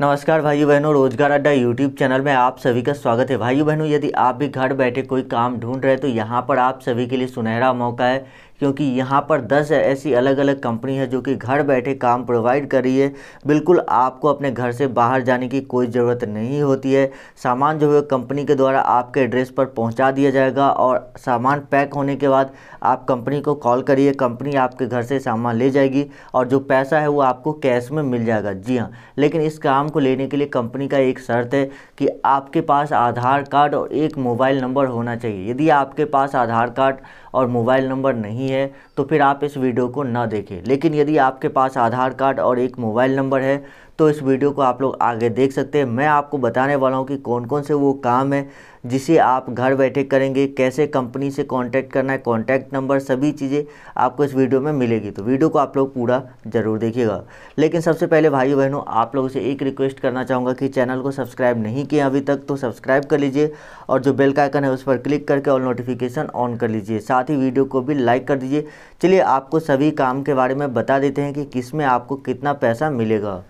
नमस्कार भाइयों बहनों रोजगार अड्डा यूट्यूब चैनल में आप सभी का स्वागत है भाइयों बहनों यदि आप भी घर बैठे कोई काम ढूंढ रहे हैं तो यहाँ पर आप सभी के लिए सुनहरा मौका है क्योंकि यहाँ पर 10 ऐसी अलग अलग कंपनी है जो कि घर बैठे काम प्रोवाइड कर रही है बिल्कुल आपको अपने घर से बाहर जाने की कोई ज़रूरत नहीं होती है सामान जो है कंपनी के द्वारा आपके एड्रेस पर पहुँचा दिया जाएगा और सामान पैक होने के बाद आप कंपनी को कॉल करिए कंपनी आपके घर से सामान ले जाएगी और जो पैसा है वो आपको कैश में मिल जाएगा जी हाँ लेकिन इस काम को लेने के लिए कंपनी का एक शर्त है कि आपके पास आधार कार्ड और एक मोबाइल नंबर होना चाहिए यदि आपके पास आधार कार्ड और मोबाइल नंबर नहीं है तो फिर आप इस वीडियो को ना देखें लेकिन यदि आपके पास आधार कार्ड और एक मोबाइल नंबर है तो इस वीडियो को आप लोग आगे देख सकते हैं मैं आपको बताने वाला हूँ कि कौन कौन से वो काम है जिसे आप घर बैठे करेंगे कैसे कंपनी से कांटेक्ट करना है कांटेक्ट नंबर सभी चीज़ें आपको इस वीडियो में मिलेगी तो वीडियो को आप लोग पूरा ज़रूर देखिएगा लेकिन सबसे पहले भाई बहनों आप लोगों से एक रिक्वेस्ट करना चाहूँगा कि चैनल को सब्सक्राइब नहीं किया अभी तक तो सब्सक्राइब कर लीजिए और जो बेल का आइकन है उस पर क्लिक करके और नोटिफिकेशन ऑन कर लीजिए साथ ही वीडियो को भी लाइक कर दीजिए चलिए आपको सभी काम के बारे में बता देते हैं कि किस में आपको कितना पैसा मिलेगा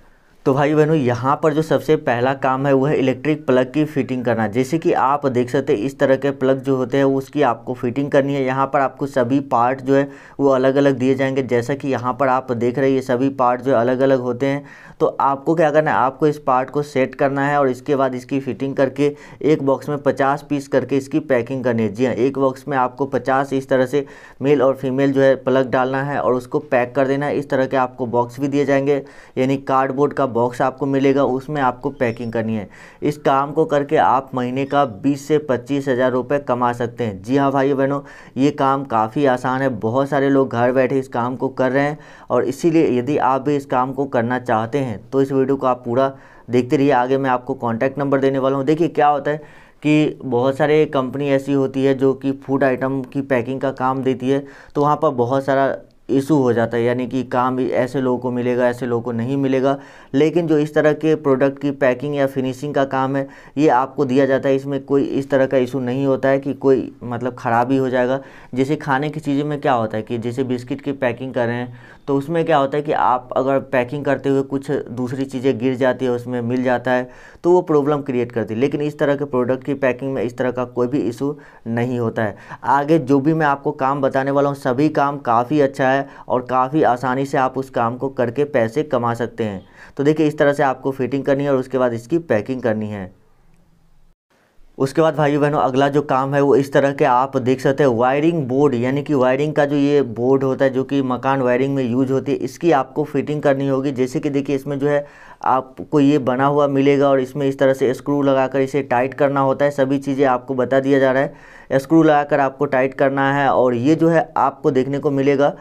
तो भाई बहनों यहाँ पर जो सबसे पहला काम है वो है इलेक्ट्रिक प्लग की फिटिंग करना जैसे कि आप देख सकते हैं इस तरह के प्लग जो होते हैं उसकी आपको फिटिंग करनी है यहाँ पर आपको सभी पार्ट जो है वो अलग अलग दिए जाएंगे जैसा कि यहाँ पर आप देख रहे हैं ये सभी पार्ट जो अलग अलग होते हैं तो आपको क्या करना है आपको इस पार्ट को सेट करना है और इसके बाद इसकी फिटिंग करके एक बॉक्स में पचास पीस करके इसकी पैकिंग करनी है जी हाँ एक बॉक्स में आपको पचास इस तरह से मेल और फीमेल जो है प्लग डालना है और उसको पैक कर देना है इस तरह के आपको बॉक्स भी दिए जाएंगे यानी कार्डबोर्ड का बॉक्स आपको मिलेगा उसमें आपको पैकिंग करनी है इस काम को करके आप महीने का बीस से पच्चीस हज़ार रुपये कमा सकते हैं जी हाँ भाई बहनों ये काम काफ़ी आसान है बहुत सारे लोग घर बैठे इस काम को कर रहे हैं और इसीलिए यदि आप भी इस काम को करना चाहते हैं तो इस वीडियो को आप पूरा देखते रहिए आगे मैं आपको कॉन्टैक्ट नंबर देने वाला हूँ देखिए क्या होता है कि बहुत सारे कंपनी ऐसी होती है जो कि फूड आइटम की पैकिंग का काम देती है तो वहाँ पर बहुत सारा इशू हो जाता है यानी कि काम ऐसे लोगों को मिलेगा ऐसे लोगों को नहीं मिलेगा लेकिन जो इस तरह के प्रोडक्ट की पैकिंग या फिनिशिंग का काम है ये आपको दिया जाता है इसमें कोई इस तरह का इशू नहीं होता है कि कोई मतलब ख़राबी हो जाएगा जैसे खाने की चीज़ें में क्या होता है कि जैसे बिस्किट की पैकिंग कर रहे हैं तो उसमें क्या होता है कि आप अगर पैकिंग करते हुए कुछ दूसरी चीज़ें गिर जाती है उसमें मिल जाता है तो वो प्रॉब्लम क्रिएट करती है लेकिन इस तरह के प्रोडक्ट की पैकिंग में इस तरह का कोई भी इशू नहीं होता है आगे जो भी मैं आपको काम बताने वाला हूँ सभी काम काफ़ी अच्छा है और काफ़ी आसानी से आप उस काम को करके पैसे कमा सकते हैं तो देखिए इस तरह से आपको फिटिंग करनी है और उसके बाद इसकी पैकिंग करनी है उसके बाद भाइयों बहनों अगला जो काम है वो इस तरह के आप देख सकते हैं वायरिंग बोर्ड यानी कि वायरिंग का जो ये बोर्ड होता है जो कि मकान वायरिंग में यूज होती है इसकी आपको फिटिंग करनी होगी जैसे कि देखिए इसमें जो है आपको ये बना हुआ मिलेगा और इसमें इस तरह से स्क्रू लगाकर इसे टाइट करना होता है सभी चीज़ें आपको बता दिया जा रहा है स्क्रू लगाकर आपको टाइट करना है और ये जो है आपको देखने को मिलेगा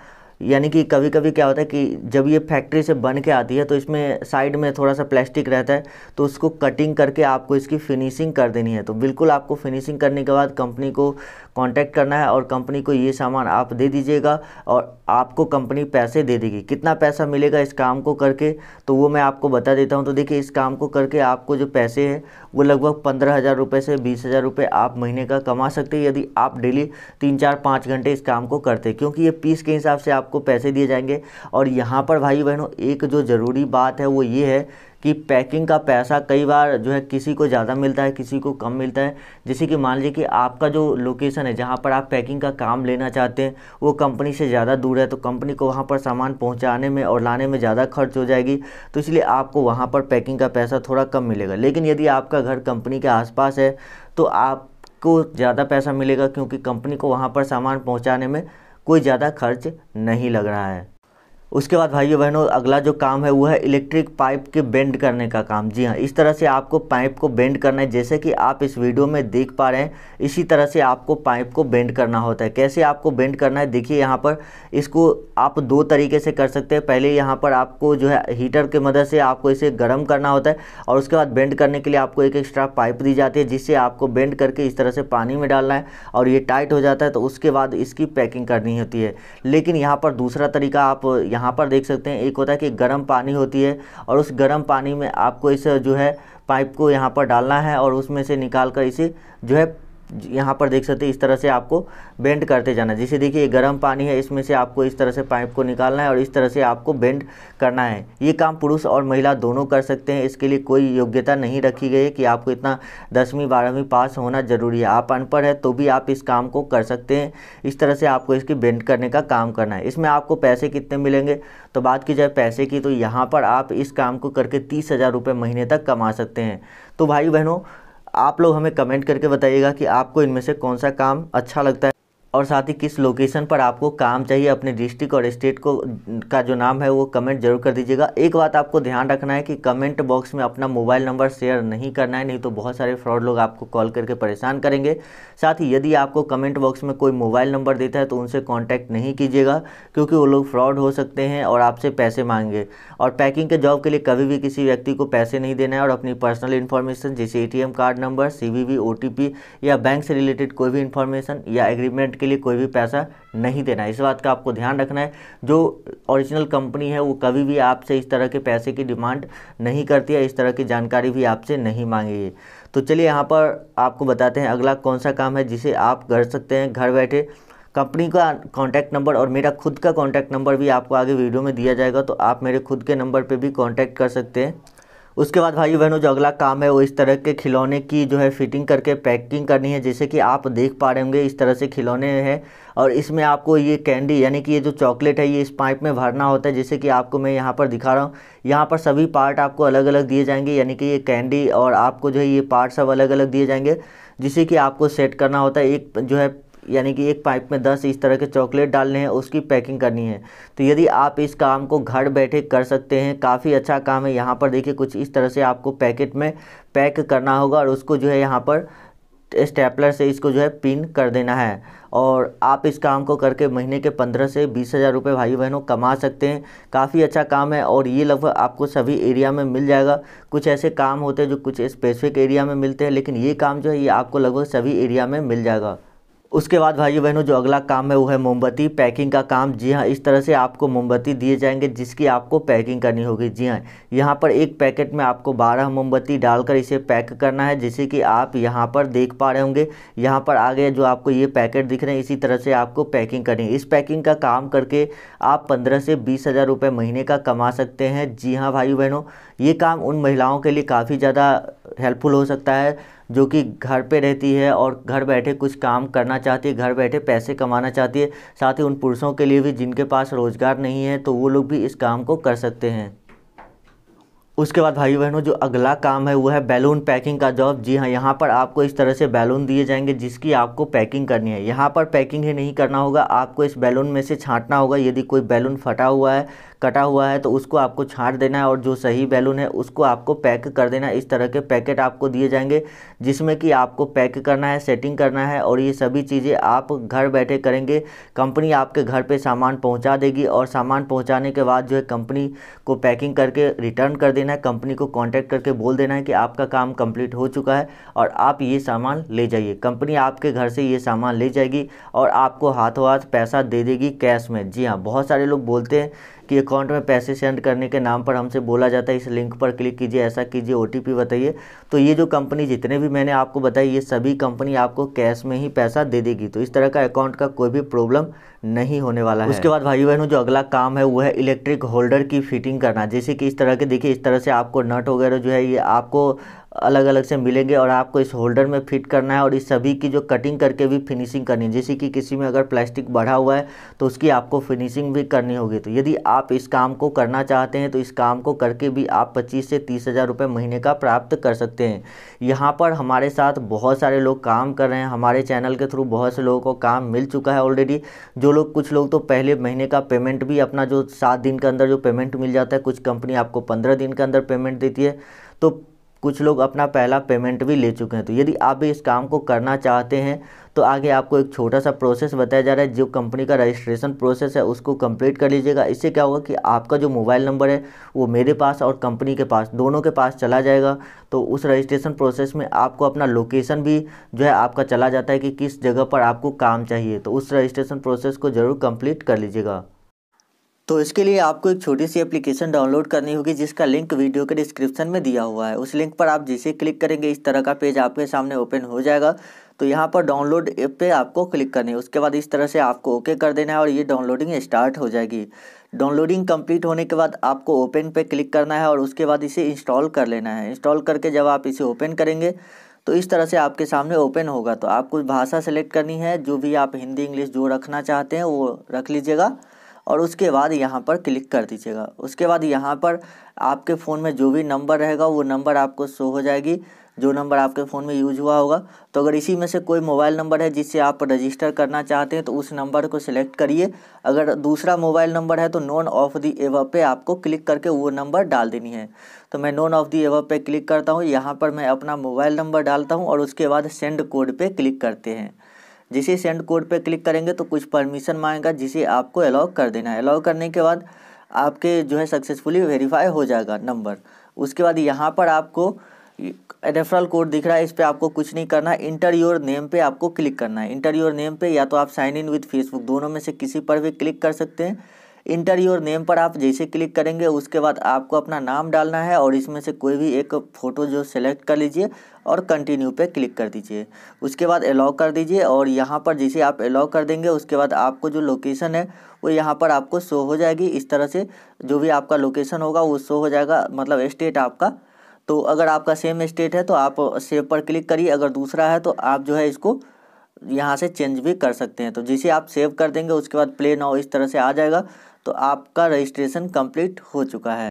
यानी कि कभी कभी क्या होता है कि जब ये फैक्ट्री से बन के आती है तो इसमें साइड में थोड़ा सा प्लास्टिक रहता है तो उसको कटिंग करके आपको इसकी फिनिशिंग कर देनी है तो बिल्कुल आपको फिनिशिंग करने के बाद कंपनी को कांटेक्ट करना है और कंपनी को ये सामान आप दे दीजिएगा और आपको कंपनी पैसे दे देगी कितना पैसा मिलेगा इस काम को करके तो वो मैं आपको बता देता हूँ तो देखिए इस काम को करके आपको जो पैसे हैं वो लगभग पंद्रह हज़ार रुपये से बीस हज़ार रुपये आप महीने का कमा सकते हैं यदि आप डेली तीन चार पाँच घंटे इस काम को करते क्योंकि ये पीस के हिसाब से आपको पैसे दिए जाएंगे और यहाँ पर भाई बहनों एक जो ज़रूरी बात है वो ये है कि पैकिंग का पैसा कई बार जो है किसी को ज़्यादा मिलता है किसी को कम मिलता है जैसे कि मान लीजिए कि आपका जो लोकेशन है जहाँ पर आप पैकिंग का काम लेना चाहते हैं वो कंपनी से ज़्यादा दूर है तो कंपनी को वहाँ पर सामान पहुँचाने में और लाने में ज़्यादा खर्च हो जाएगी तो इसलिए आपको वहाँ पर पैकिंग का पैसा थोड़ा कम मिलेगा लेकिन यदि आपका घर कंपनी के आसपास है तो आपको ज़्यादा पैसा मिलेगा क्योंकि कंपनी को वहाँ पर सामान पहुँचाने में कोई ज़्यादा खर्च नहीं लग रहा है उसके बाद भाइयों बहनों अगला जो काम है वो है इलेक्ट्रिक पाइप के बेंड करने का काम जी हाँ इस तरह से आपको पाइप को बेंड करना है जैसे कि आप इस वीडियो में देख पा रहे हैं इसी तरह से आपको पाइप को बेंड करना होता है कैसे आपको बेंड करना है देखिए यहाँ पर इसको आप दो तरीके से कर सकते हैं पहले यहाँ पर आपको जो है हीटर की मदद से आपको इसे गर्म करना होता है और उसके बाद बेंड करने के लिए आपको एक एक्स्ट्रा पाइप दी जाती है जिससे आपको बेंड करके इस तरह से पानी में डालना है और ये टाइट हो जाता है तो उसके बाद इसकी पैकिंग करनी होती है लेकिन यहाँ पर दूसरा तरीका आप यहाँ पर देख सकते हैं एक होता है कि गर्म पानी होती है और उस गर्म पानी में आपको इस जो है पाइप को यहाँ पर डालना है और उसमें से निकाल कर इसे जो है यहाँ पर देख सकते हैं इस तरह से आपको बेंड करते जाना है जैसे देखिए गर्म पानी है इसमें से आपको इस तरह से पाइप को निकालना है और इस तरह से आपको बेंड करना है ये काम पुरुष और महिला दोनों कर सकते हैं इसके लिए कोई योग्यता नहीं रखी गई है कि आपको इतना दसवीं बारहवीं पास होना ज़रूरी है आप अनपढ़ है तो भी आप इस काम को कर सकते हैं इस तरह से आपको इसकी बेंड करने का काम करना है इसमें आपको पैसे कितने मिलेंगे तो बात की जाए पैसे की तो यहाँ पर आप इस काम को करके तीस हज़ार महीने तक कमा सकते हैं तो भाई बहनों आप लोग हमें कमेंट करके बताइएगा कि आपको इनमें से कौन सा काम अच्छा लगता है और साथ ही किस लोकेशन पर आपको काम चाहिए अपने डिस्ट्रिक्ट और स्टेट को का जो नाम है वो कमेंट जरूर कर दीजिएगा एक बात आपको ध्यान रखना है कि कमेंट बॉक्स में अपना मोबाइल नंबर शेयर नहीं करना है नहीं तो बहुत सारे फ्रॉड लोग आपको कॉल करके परेशान करेंगे साथ ही यदि आपको कमेंट बॉक्स में कोई मोबाइल नंबर देता है तो उनसे कॉन्टैक्ट नहीं कीजिएगा क्योंकि वो लोग फ्रॉड हो सकते हैं और आपसे पैसे मांगेंगे और पैकिंग के जॉब के लिए कभी भी किसी व्यक्ति को पैसे नहीं देना है और अपनी पर्सनल इन्फॉर्मेशन जैसे A card number C V या बैंक से रिलेटेड कोई भी इन्फॉर्मेशन या एग्रीमेंट के लिए कोई भी पैसा नहीं देना है इस बात का आपको ध्यान रखना है जो ओरिजिनल कंपनी है वो कभी भी आपसे इस तरह के पैसे की डिमांड नहीं करती है इस तरह की जानकारी भी आपसे नहीं मांगेगी तो चलिए यहाँ पर आपको बताते हैं अगला कौन सा काम है जिसे आप कर सकते हैं घर बैठे कंपनी का कॉन्टैक्ट नंबर और मेरा खुद का कॉन्टैक्ट नंबर भी आपको आगे वीडियो में दिया जाएगा तो आप मेरे खुद के नंबर पर भी कॉन्टैक्ट कर सकते हैं उसके बाद भाई बहनों जो अगला काम है वो इस तरह के खिलौने की जो है फिटिंग करके पैकिंग करनी है जैसे कि आप देख पा रहे होंगे इस तरह से खिलौने हैं और इसमें आपको ये कैंडी यानी कि ये जो चॉकलेट है ये इस पाइप में भरना होता है जैसे कि आपको मैं यहाँ पर दिखा रहा हूँ यहाँ पर सभी पार्ट आपको अलग अलग दिए जाएंगे यानी कि ये कैंडी और आपको जो है ये पार्ट सब अलग अलग दिए जाएंगे जिसे कि आपको सेट करना होता है एक जो है यानी कि एक पाइप में दस इस तरह के चॉकलेट डालने हैं उसकी पैकिंग करनी है तो यदि आप इस काम को घर बैठे कर सकते हैं काफ़ी अच्छा काम है यहाँ पर देखिए कुछ इस तरह से आपको पैकेट में पैक करना होगा और उसको जो है यहाँ पर स्टेपलर से इसको जो है पिन कर देना है और आप इस काम को करके महीने के पंद्रह से बीस हज़ार रुपये भाई बहनों कमा सकते हैं काफ़ी अच्छा काम है और ये लगभग आपको सभी एरिया में मिल जाएगा कुछ ऐसे काम होते हैं जो कुछ स्पेसिफिक एरिया में मिलते हैं लेकिन ये काम जो है ये आपको लगभग सभी एरिया में मिल जाएगा उसके बाद भाइयों बहनों जो अगला काम है वो है मोमबत्ती पैकिंग का काम जी हाँ इस तरह से आपको मोमबत्ती दिए जाएंगे जिसकी आपको पैकिंग करनी होगी जी हाँ यहाँ पर एक पैकेट में आपको 12 मोमबत्ती डालकर इसे पैक करना है जैसे कि आप यहाँ पर देख पा रहे होंगे यहाँ पर आगे जो आपको ये पैकेट दिख रहे हैं इसी तरह से आपको पैकिंग करनी है इस पैकिंग का काम करके आप पंद्रह से बीस हज़ार रुपये महीने का कमा सकते हैं जी हाँ भाई बहनों ये काम उन महिलाओं के लिए काफ़ी ज़्यादा हेल्पफुल हो सकता है जो कि घर पे रहती है और घर बैठे कुछ काम करना चाहती है घर बैठे पैसे कमाना चाहती है साथ ही उन पुरुषों के लिए भी जिनके पास रोज़गार नहीं है तो वो लोग भी इस काम को कर सकते हैं उसके बाद भाई बहनों जो अगला काम है वो है बैलून पैकिंग का जॉब जी हाँ यहाँ पर आपको इस तरह से बैलून दिए जाएंगे जिसकी आपको पैकिंग करनी है यहाँ पर पैकिंग ही नहीं करना होगा आपको इस बैलून में से छांटना होगा यदि कोई बैलून फटा हुआ है कटा हुआ है तो उसको आपको छांट देना है और जो सही बैलून है उसको आपको पैक कर देना है इस तरह के पैकेट आपको दिए जाएंगे जिसमें कि आपको पैक करना है सेटिंग करना है और ये सभी चीज़ें आप घर बैठे करेंगे कंपनी आपके घर पर सामान पहुँचा देगी और सामान पहुँचाने के बाद जो है कंपनी को पैकिंग करके रिटर्न कर देना देना है कंपनी को कांटेक्ट करके बोल देना है कि आपका काम कंप्लीट हो चुका है और आप ये सामान ले जाइए कंपनी आपके घर से ये सामान ले जाएगी और आपको हाथों हाथ पैसा दे देगी कैश में जी हाँ बहुत सारे लोग बोलते हैं कि अकाउंट में पैसे सेंड करने के नाम पर हमसे बोला जाता है इस लिंक पर क्लिक कीजिए ऐसा कीजिए ओ बताइए तो ये जो कंपनी जितने भी मैंने आपको बताई ये सभी कंपनी आपको कैश में ही पैसा दे देगी तो इस तरह का अकाउंट का कोई भी प्रॉब्लम नहीं होने वाला है उसके बाद भाई बहनों जो अगला काम है वो है इलेक्ट्रिक होल्डर की फिटिंग करना जैसे कि इस तरह के देखिए इस तरह से आपको नट वगैरह जो है ये आपको अलग अलग से मिलेंगे और आपको इस होल्डर में फिट करना है और इस सभी की जो कटिंग करके भी फिनिशिंग करनी है जैसे कि किसी में अगर प्लास्टिक बढ़ा हुआ है तो उसकी आपको फिनिशिंग भी करनी होगी तो यदि आप इस काम को करना चाहते हैं तो इस काम को करके भी आप पच्चीस से तीस हज़ार रुपये महीने का प्राप्त कर सकते हैं यहाँ पर हमारे साथ बहुत सारे लोग काम कर रहे हैं हमारे चैनल के थ्रू बहुत से लोगों को काम मिल चुका है ऑलरेडी जो लोग कुछ लोग तो पहले महीने का पेमेंट भी अपना जो सात दिन के अंदर जो पेमेंट मिल जाता है कुछ कंपनी आपको पंद्रह दिन के अंदर पेमेंट देती है तो कुछ लोग अपना पहला पेमेंट भी ले चुके हैं तो यदि आप भी इस काम को करना चाहते हैं तो आगे आपको एक छोटा सा प्रोसेस बताया जा रहा है जो कंपनी का रजिस्ट्रेशन प्रोसेस है उसको कंप्लीट कर लीजिएगा इससे क्या होगा कि आपका जो मोबाइल नंबर है वो मेरे पास और कंपनी के पास दोनों के पास चला जाएगा तो उस रजिस्ट्रेशन प्रोसेस में आपको अपना लोकेशन भी जो है आपका चला जाता है कि किस जगह पर आपको काम चाहिए तो उस रजिस्ट्रेशन प्रोसेस को ज़रूर कम्प्लीट कर लीजिएगा तो इसके लिए आपको एक छोटी सी एप्लीकेशन डाउनलोड करनी होगी जिसका लिंक वीडियो के डिस्क्रिप्शन में दिया हुआ है उस लिंक पर आप जिसे क्लिक करेंगे इस तरह का पेज आपके सामने ओपन हो जाएगा तो यहाँ पर डाउनलोड ऐप पे आपको क्लिक करनी है उसके बाद इस तरह से आपको ओके कर देना है और ये डाउनलोडिंग स्टार्ट हो जाएगी डाउनलोडिंग कंप्लीट होने के बाद आपको ओपन पे क्लिक करना है और उसके बाद इसे इंस्टॉल कर लेना है इंस्टॉल करके जब आप इसे ओपन करेंगे तो इस तरह से आपके सामने ओपन होगा तो आपको भाषा सेलेक्ट करनी है जो भी आप हिंदी इंग्लिश जो रखना चाहते हैं वो रख लीजिएगा और उसके बाद यहाँ पर क्लिक कर दीजिएगा उसके बाद यहाँ पर आपके फ़ोन में जो भी नंबर रहेगा वो नंबर आपको शो हो जाएगी जो नंबर आपके फ़ोन में यूज हुआ होगा तो अगर इसी में से कोई मोबाइल नंबर है जिससे आप रजिस्टर करना चाहते हैं तो उस नंबर को सिलेक्ट करिए अगर दूसरा मोबाइल नंबर है तो नॉन ऑफ दी एव पे आपको क्लिक करके वो नंबर डाल देनी है तो मैं नॉन ऑफ दी एव पे क्लिक करता हूँ यहाँ पर मैं अपना मोबाइल नंबर डालता हूँ और उसके बाद सेंड कोड पर क्लिक करते हैं जिसे सेंड कोड पे क्लिक करेंगे तो कुछ परमिशन मांगेगा जिसे आपको अलाउ कर देना है अलाउ करने के बाद आपके जो है सक्सेसफुली वेरीफाई हो जाएगा नंबर उसके बाद यहाँ पर आपको रेफरल कोड दिख रहा है इस पर आपको कुछ नहीं करना है इंटर योर नेम पे आपको क्लिक करना है इंटर योर नेम पे या तो आप साइन इन विद फेसबुक दोनों में से किसी पर भी क्लिक कर सकते हैं इंटर योर नेम पर आप जैसे क्लिक करेंगे उसके बाद आपको अपना नाम डालना है और इसमें से कोई भी एक फ़ोटो जो सेलेक्ट कर लीजिए और कंटिन्यू पे क्लिक कर दीजिए उसके बाद अलाउ कर दीजिए और यहाँ पर जैसे आप अलाउ कर देंगे उसके बाद आपको जो लोकेशन है वो यहाँ पर आपको शो हो जाएगी इस तरह से जो भी आपका लोकेशन होगा वो शो हो जाएगा मतलब इस्टेट आपका तो अगर आपका सेम स्टेट है तो आप सेव पर क्लिक करिए अगर दूसरा है तो आप जो है इसको यहाँ से चेंज भी कर सकते हैं तो जिसे आप सेव कर देंगे उसके बाद प्ले नाउ इस तरह से आ जाएगा तो आपका रजिस्ट्रेशन कंप्लीट हो चुका है